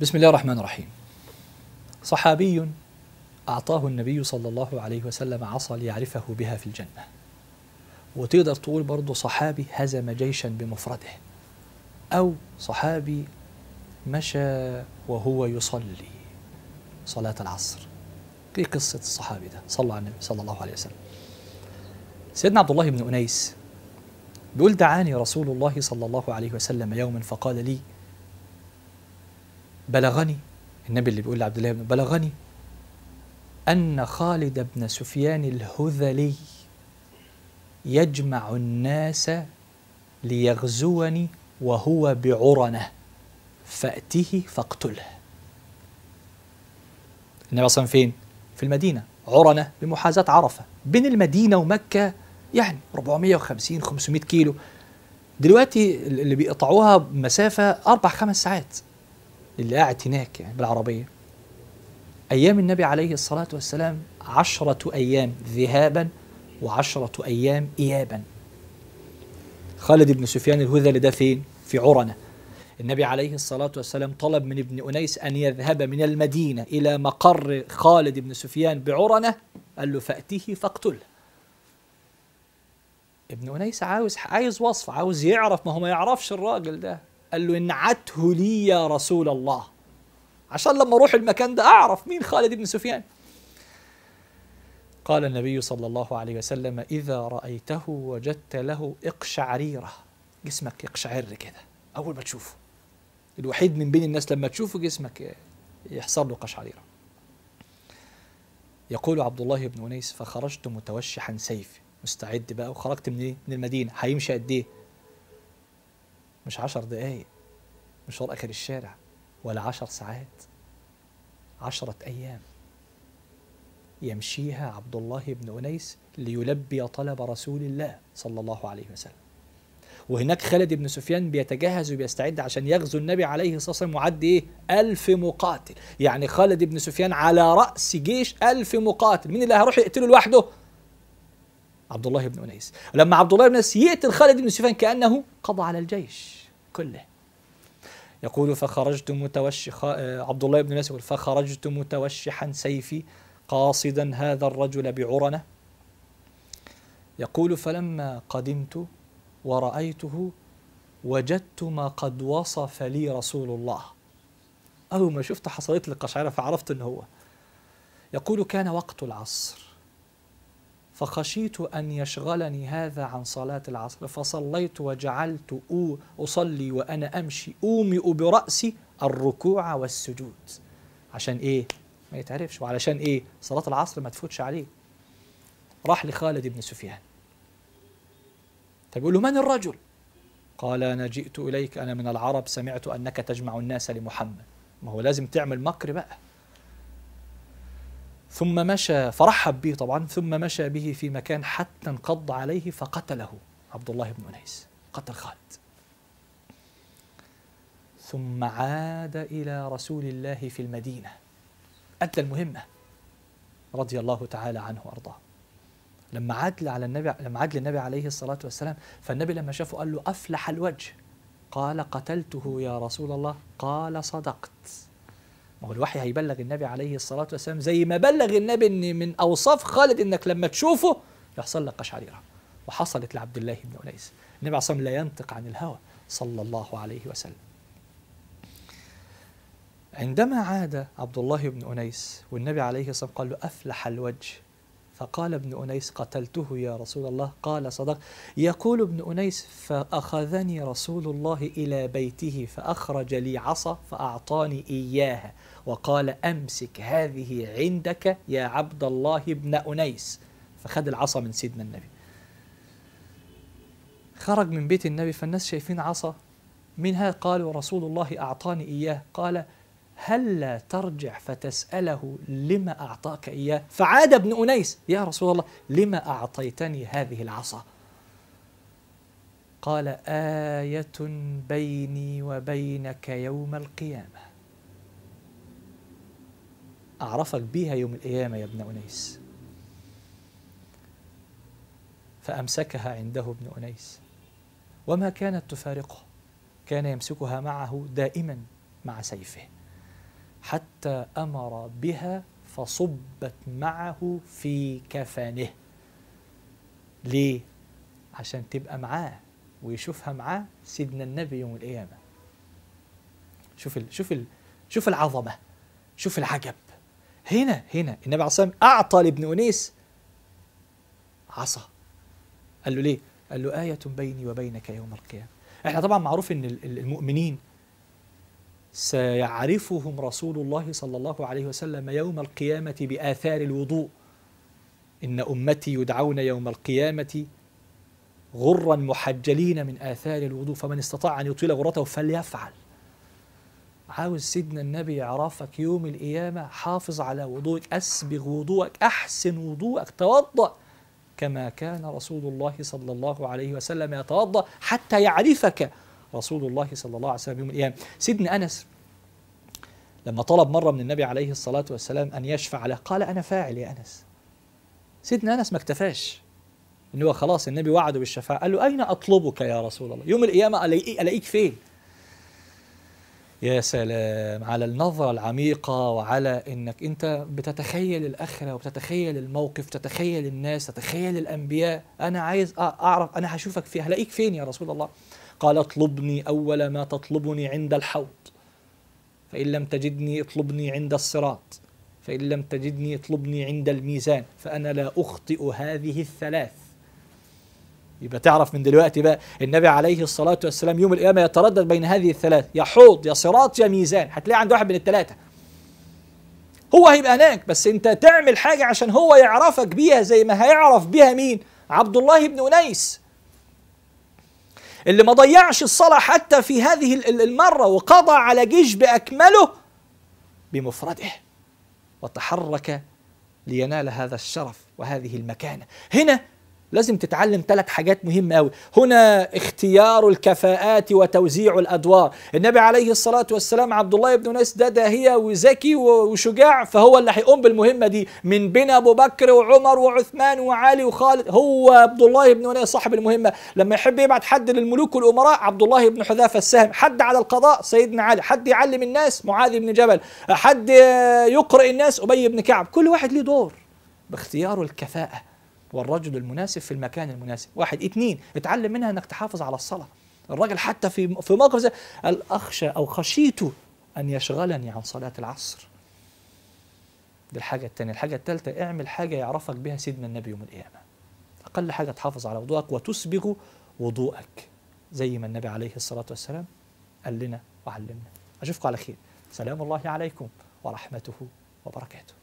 بسم الله الرحمن الرحيم صحابي أعطاه النبي صلى الله عليه وسلم عصا ليعرفه بها في الجنة وتقدر تقول برضه صحابي هزم جيشا بمفرده أو صحابي مشى وهو يصلي صلاة العصر في قصة الصحابي ده صلى على النبي صلى الله عليه وسلم سيدنا عبد الله بن أنيس بيقول دعاني رسول الله صلى الله عليه وسلم يوما فقال لي بلغني النبي اللي بيقول لعبد الله بن بلغني أن خالد بن سفيان الهذلي يجمع الناس ليغزوني وهو بعرنة فأته فاقتله النبي أصلا فين؟ في المدينة عرنة بمحاذاة عرفة بين المدينة ومكة يعني 450 500 كيلو دلوقتي اللي بيقطعوها مسافة أربع خمس ساعات اللي قاعد هناك يعني بالعربية أيام النبي عليه الصلاة والسلام عشرة أيام ذهابا وعشرة أيام إيابا خالد بن سفيان الهذلي ده فين؟ في عرنة النبي عليه الصلاة والسلام طلب من ابن أنيس أن يذهب من المدينة إلى مقر خالد بن سفيان بعرنة قال له فأتيه فاقتله ابن أنيس عاوز عايز وصف عاوز يعرف ما هو ما يعرفش الراجل ده قال له انعته لي يا رسول الله عشان لما اروح المكان ده اعرف مين خالد بن سفيان قال النبي صلى الله عليه وسلم اذا رايته وجدت له اقشعريره جسمك يقشعر كده اول ما تشوفه الوحيد من بين الناس لما تشوفه جسمك يحصل له قشعريره يقول عبد الله بن انيس فخرجت متوشحا سيفي مستعد بقى وخرجت من ايه من المدينه هيمشي قد ايه مش عشر دقايق مشوار آخر الشارع ولا عشر ساعات عشرة أيام يمشيها عبد الله بن أنيس ليلبي طلب رسول الله صلى الله عليه وسلم وهناك خالد بن سفيان بيتجهز وبيستعد عشان يغزو النبي عليه الصلاة والسلام معد إيه ألف مقاتل يعني خالد بن سفيان على رأس جيش ألف مقاتل مين اللي هيروح يقتله لوحده عبد الله بن أنيس لما عبد الله بن أنيس يقتل خالد بن سفيان كأنه قضى على الجيش كله يقول فخرجت متوشخا آه، عبد الله بن مسعود فخرجت متوشحا سيفي قاصدا هذا الرجل بعرنه يقول فلما قدمت ورأيته وجدت ما قد وصف لي رسول الله أول ما شفت حصلت لي القشعرة فعرفت أنه هو يقول كان وقت العصر فخشيت أن يشغلني هذا عن صلاة العصر فصليت وجعلت أصلي وأنا أمشي أومئ برأسي الركوع والسجود عشان إيه؟ ما يتعرفش وعلشان إيه؟ صلاة العصر ما تفوتش عليه راح لخالد بن سفيان تقول طيب، يقول له من الرجل؟ قال أنا جئت إليك أنا من العرب سمعت أنك تجمع الناس لمحمد ما هو لازم تعمل مكر بقى ثم مشى فرحب به طبعا ثم مشى به في مكان حتى انقض عليه فقتله عبد الله بن أنيس قتل خالد ثم عاد إلى رسول الله في المدينة أدى المهمة رضي الله تعالى عنه وأرضاه لما عاد على النبي لما عاد للنبي عليه الصلاة والسلام فالنبي لما شافه قال له أفلح الوجه قال قتلته يا رسول الله قال صدقت ما هو الوحي هيبلغ النبي عليه الصلاة والسلام زي ما بلغ النبي ان من اوصاف خالد انك لما تشوفه يحصل لك قشعريرة وحصلت لعبد الله بن أنيس النبي عليه الصلاة والسلام لا ينطق عن الهوى صلى الله عليه وسلم عندما عاد عبد الله بن أنيس والنبي عليه الصلاة والسلام قال له أفلح الوجه فقال ابن أنيس قتلته يا رسول الله قال صدق يقول ابن أنيس فأخذني رسول الله إلى بيته فأخرج لي عصا فأعطاني إياها وقال أمسك هذه عندك يا عبد الله ابن أنيس فخذ العصا من سيدنا النبي خرج من بيت النبي فالناس شايفين عصا منها قالوا رسول الله أعطاني إياه قال هلا ترجع فتسأله لما أعطاك إياه فعاد ابن أنيس يا رسول الله لما أعطيتني هذه العصا قال آية بيني وبينك يوم القيامة أعرفك بها يوم القيامة يا ابن أنيس فأمسكها عنده ابن أنيس وما كانت تفارقه كان يمسكها معه دائما مع سيفه حتى امر بها فصبت معه في كفنه ليه عشان تبقى معاه ويشوفها معاه سيدنا النبي يوم القيامه شوف ال شوف ال شوف العظمه شوف العجب هنا هنا النبي عليه الصلاه اعطى لابن انيس عصا قال له ليه قال له ايه بيني وبينك يوم القيامه احنا طبعا معروف ان المؤمنين سيعرفهم رسول الله صلى الله عليه وسلم يوم القيامة بآثار الوضوء إن أمتي يدعون يوم القيامة غرا محجلين من آثار الوضوء فمن استطاع أن يطيل غرته فليفعل عاوز سيدنا النبي يعرفك يوم القيامة حافظ على وضوءك أسبغ وضوءك أحسن وضوءك توضأ كما كان رسول الله صلى الله عليه وسلم يتوضأ حتى يعرفك رسول الله صلى الله عليه وسلم يوم القيامة سيدنا أنس لما طلب مرة من النبي عليه الصلاة والسلام أن يشفع له قال أنا فاعل يا أنس سيدنا أنس ما اكتفاش إن هو خلاص النبي وعده بالشفاعة قال له أين أطلبك يا رسول الله يوم القيامة ألاقيك, فين يا سلام على النظرة العميقة وعلى إنك أنت بتتخيل الآخرة وبتتخيل الموقف تتخيل الناس تتخيل الأنبياء أنا عايز أعرف أنا هشوفك فين هلاقيك فين يا رسول الله قال اطلبني أول ما تطلبني عند الحوض فإن لم تجدني اطلبني عند الصراط فإن لم تجدني اطلبني عند الميزان فأنا لا أخطئ هذه الثلاث يبقى تعرف من دلوقتي بقى النبي عليه الصلاة والسلام يوم القيامة يتردد بين هذه الثلاث يا حوض يا صراط يا ميزان هتلاقي عند واحد من الثلاثة هو هيبقى هناك بس انت تعمل حاجة عشان هو يعرفك بيها زي ما هيعرف بيها مين عبد الله بن أنيس اللي ما ضيعش الصلاة حتى في هذه المرة وقضى على جيش بأكمله بمفرده وتحرك لينال هذا الشرف وهذه المكانة هنا لازم تتعلم ثلاث حاجات مهمة أوي هنا اختيار الكفاءات وتوزيع الأدوار النبي عليه الصلاة والسلام عبد الله بن أنس ده داهية وذكي وشجاع فهو اللي هيقوم بالمهمة دي من بين أبو بكر وعمر وعثمان وعلي وخالد هو عبد الله بن أنس صاحب المهمة لما يحب يبعت حد للملوك والأمراء عبد الله بن حذافة السهم حد على القضاء سيدنا علي حد يعلم الناس معاذ بن جبل حد يقرأ الناس أبي بن كعب كل واحد ليه دور باختياره الكفاءة والرجل المناسب في المكان المناسب واحد اتنين اتعلم منها انك تحافظ على الصلاه الراجل حتى في في موقف زي قال اخشى او خشيت ان يشغلني عن صلاه العصر دي الحاجه الثانيه الحاجه الثالثه اعمل حاجه يعرفك بها سيدنا النبي يوم القيامه اقل حاجه تحافظ على وضوءك وتسبغ وضوءك زي ما النبي عليه الصلاه والسلام قال لنا وعلمنا اشوفكم على خير سلام الله عليكم ورحمته وبركاته